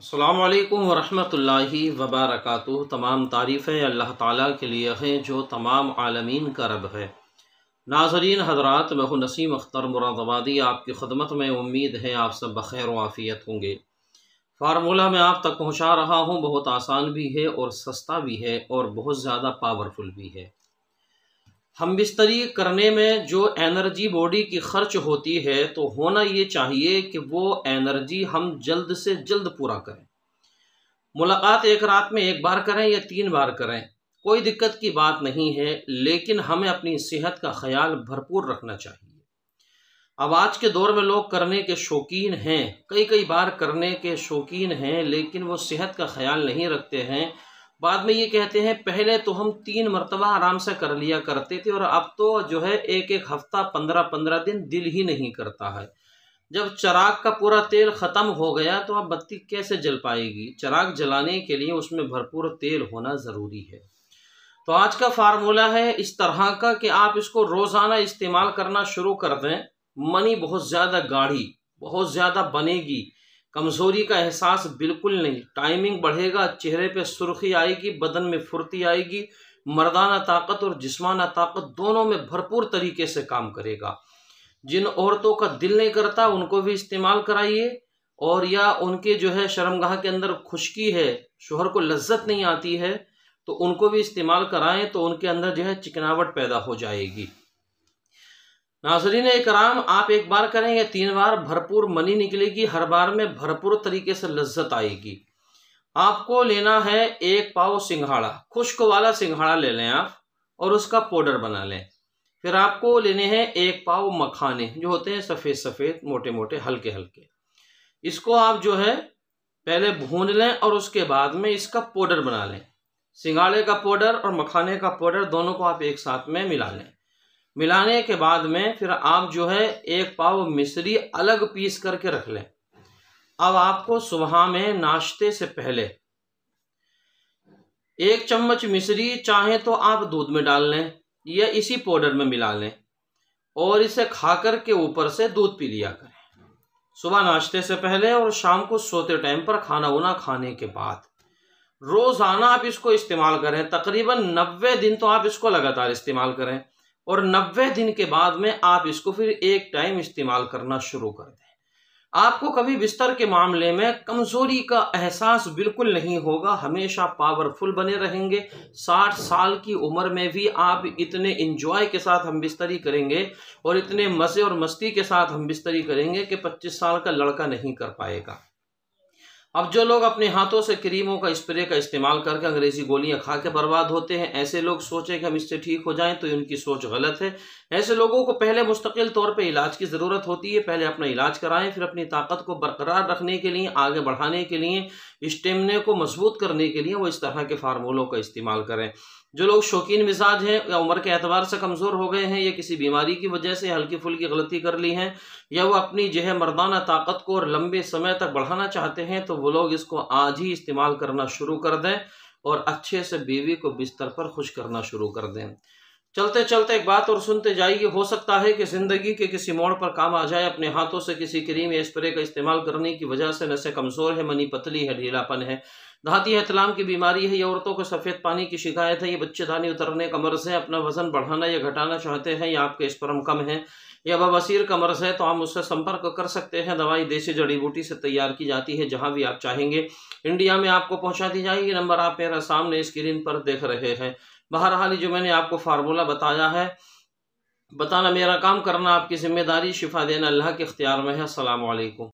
अल्लाम वरहमतुल्लाहि वबरक तमाम तारीफ़ें अल्लाह ताला के लिए हैं जो तमाम आलमीन का रब है नाजरीन हजरात मैं नसीम अख्तर मुरादाबादी आपकी खदमत में उम्मीद है आप सब बखैर वाफियत होंगे फार्मूला मैं आप तक पहुँचा रहा हूँ बहुत आसान भी है और सस्ता भी है और बहुत ज़्यादा पावरफुल भी है हम बिस्तरी करने में जो एनर्जी बॉडी की खर्च होती है तो होना ये चाहिए कि वो एनर्जी हम जल्द से जल्द पूरा करें मुलाकात एक रात में एक बार करें या तीन बार करें कोई दिक्कत की बात नहीं है लेकिन हमें अपनी सेहत का ख्याल भरपूर रखना चाहिए अब आज के दौर में लोग करने के शौकीन हैं कई कई बार करने के शौकीन हैं लेकिन वो सेहत का ख्याल नहीं रखते हैं बाद में ये कहते हैं पहले तो हम तीन मरतबा आराम से कर लिया करते थे और अब तो जो है एक एक हफ्ता पंद्रह पंद्रह दिन दिल ही नहीं करता है जब चराग का पूरा तेल ख़त्म हो गया तो अब बत्ती कैसे जल पाएगी चराग जलाने के लिए उसमें भरपूर तेल होना ज़रूरी है तो आज का फार्मूला है इस तरह का कि आप इसको रोज़ाना इस्तेमाल करना शुरू कर दें मनी बहुत ज़्यादा गाढ़ी बहुत ज़्यादा बनेगी कमज़ोरी का एहसास बिल्कुल नहीं टाइमिंग बढ़ेगा चेहरे पे सुर्खी आएगी बदन में फुर्ती आएगी मर्दाना ताकत और जिस्माना ताकत दोनों में भरपूर तरीके से काम करेगा जिन औरतों का दिल नहीं करता उनको भी इस्तेमाल कराइए और या उनके जो है शर्मगाह के अंदर खुशकी है शोहर को लज्जत नहीं आती है तो उनको भी इस्तेमाल कराएं तो उनके अंदर जो है चिकनावट पैदा हो जाएगी नाजरीन कराम आप एक बार करेंगे तीन बार भरपूर मनी निकलेगी हर बार में भरपूर तरीके से लज्जत आएगी आपको लेना है एक पाव सिंघाड़ा खुश्क वाला सिंघाड़ा ले लें आप और उसका पाउडर बना लें फिर आपको लेने हैं एक पाव मखाने जो होते हैं सफ़ेद सफ़ेद मोटे मोटे हल्के हल्के इसको आप जो है पहले भून लें और उसके बाद में इसका पाउडर बना लें सिंगाड़े का पाउडर और मखाने का पाउडर दोनों को आप एक साथ में मिला लें मिलाने के बाद में फिर आप जो है एक पाव मिश्री अलग पीस करके रख लें अब आपको सुबह में नाश्ते से पहले एक चम्मच मिश्री चाहे तो आप दूध में डाल लें या इसी पाउडर में मिला लें और इसे खा कर के ऊपर से दूध पी लिया करें सुबह नाश्ते से पहले और शाम को सोते टाइम पर खाना उना खाने के बाद रोज़ाना आप इसको इस्तेमाल करें तकरीबन नबे दिन तो आप इसको लगातार इस्तेमाल करें और नब्बे दिन के बाद में आप इसको फिर एक टाइम इस्तेमाल करना शुरू कर दें आपको कभी बिस्तर के मामले में कमज़ोरी का एहसास बिल्कुल नहीं होगा हमेशा पावरफुल बने रहेंगे साठ साल की उम्र में भी आप इतने इन्जॉय के साथ हम बिस्तरी करेंगे और इतने मज़े और मस्ती के साथ हम बिस्तरी करेंगे कि पच्चीस साल का लड़का नहीं कर पाएगा अब जो लोग अपने हाथों से क्रीमों का स्प्रे का इस्तेमाल करके अंग्रेजी गोलियां खा के बर्बाद होते हैं ऐसे लोग सोचें कि हम इससे ठीक हो जाएं तो उनकी सोच गलत है ऐसे लोगों को पहले मुस्तकिल तौर पे इलाज की ज़रूरत होती है पहले अपना इलाज कराएं फिर अपनी ताकत को बरकरार रखने के लिए आगे बढ़ाने के लिए स्टेमने को मजबूत करने के लिए वो इस तरह के फार्मूलों का इस्तेमाल करें जो लोग शौकीन मिजाज हैं या उम्र के एतबार से कमज़ोर हो गए हैं या किसी बीमारी की वजह से हल्की फुल्की गलती कर ली है या वो अपनी जो है मर्दाना ताकत को और लंबे समय तक बढ़ाना चाहते हैं तो वो लोग इसको आज ही इस्तेमाल करना शुरू कर दें और अच्छे से बीवी को बिस्तर पर खुश करना शुरू कर दें चलते चलते एक बात और सुनते जाइए हो सकता है कि ज़िंदगी के किसी मोड़ पर काम आ जाए अपने हाथों से किसी क्रीम या स्प्रे का इस्तेमाल करने की वजह से नशे कमज़ोर है मनी पतली है ढीलापन है धाती एहतलाम की बीमारी है ये औरतों को सफ़ेद पानी की शिकायत है ये बच्चेदानी उतरने का मर्ज़ है अपना वजन बढ़ाना या घटाना चाहते हैं या आपके इस कम है या बवासीर का मर्ज़ है तो हम उससे संपर्क कर सकते हैं दवाई देसी जड़ी बूटी से तैयार की जाती है जहाँ भी आप चाहेंगे इंडिया में आपको पहुँचा दी जाएगी नंबर आप मेरा सामने स्क्रीन पर देख रहे हैं बहरहाल जो मैंने आपको फार्मूला बताया है बताना मेरा काम करना आपकी ज़िम्मेदारी शिफा देना अल्लाह के अख्तियार में है असलकुम